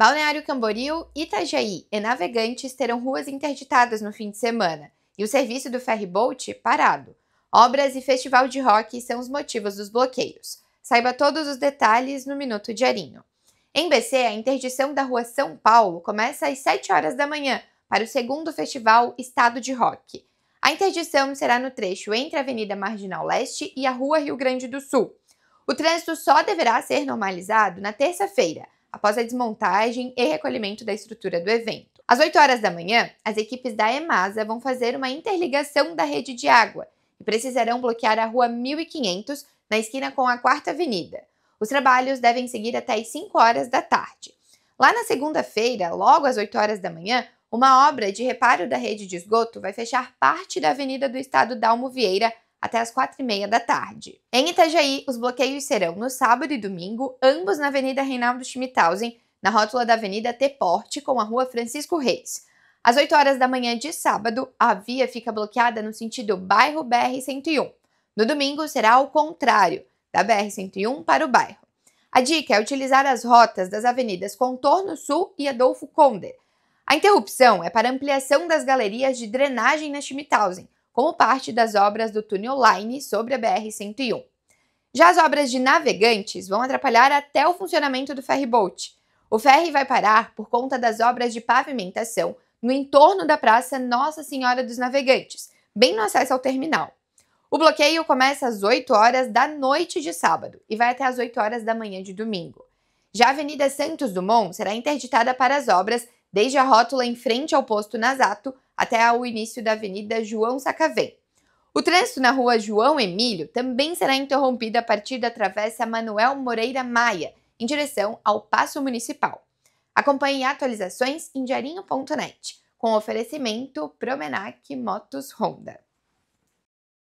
Balneário Camboriú, Itajaí e Navegantes terão ruas interditadas no fim de semana e o serviço do ferryboat parado. Obras e festival de rock são os motivos dos bloqueios. Saiba todos os detalhes no Minuto Diarinho. Em BC, a interdição da Rua São Paulo começa às 7 horas da manhã para o segundo festival Estado de Rock. A interdição será no trecho entre a Avenida Marginal Leste e a Rua Rio Grande do Sul. O trânsito só deverá ser normalizado na terça-feira, após a desmontagem e recolhimento da estrutura do evento. Às 8 horas da manhã, as equipes da EMASA vão fazer uma interligação da rede de água e precisarão bloquear a rua 1500 na esquina com a 4 Avenida. Os trabalhos devem seguir até as 5 horas da tarde. Lá na segunda-feira, logo às 8 horas da manhã, uma obra de reparo da rede de esgoto vai fechar parte da Avenida do Estado Dalmo Vieira até as quatro e meia da tarde. Em Itajaí, os bloqueios serão no sábado e domingo, ambos na Avenida Reinaldo Schmidthausen, na rótula da Avenida Teporte com a Rua Francisco Reis. Às 8 horas da manhã de sábado, a via fica bloqueada no sentido bairro BR-101. No domingo, será ao contrário, da BR-101 para o bairro. A dica é utilizar as rotas das avenidas Contorno Sul e Adolfo Conde. A interrupção é para ampliação das galerias de drenagem na Schmidthausen, como parte das obras do túnel Line sobre a BR-101. Já as obras de navegantes vão atrapalhar até o funcionamento do Ferry boat. O ferry vai parar por conta das obras de pavimentação no entorno da Praça Nossa Senhora dos Navegantes, bem no acesso ao terminal. O bloqueio começa às 8 horas da noite de sábado e vai até às 8 horas da manhã de domingo. Já a Avenida Santos Dumont será interditada para as obras desde a rótula em frente ao posto Nasato até ao início da Avenida João Sacavém. O trânsito na rua João Emílio também será interrompido a partir da travessa Manuel Moreira Maia, em direção ao Paço Municipal. Acompanhe atualizações em diarinho.net, com oferecimento Promenac Motos Honda.